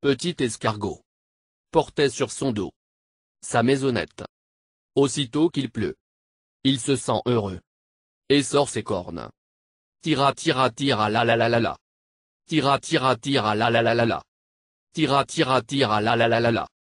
petit escargot, portait sur son dos sa maisonnette. Aussitôt qu'il pleut, il se sent heureux et sort ses cornes. Tira tira tira la la la la la. Tira tira tira la la la la la Tira tira tira la la la la la.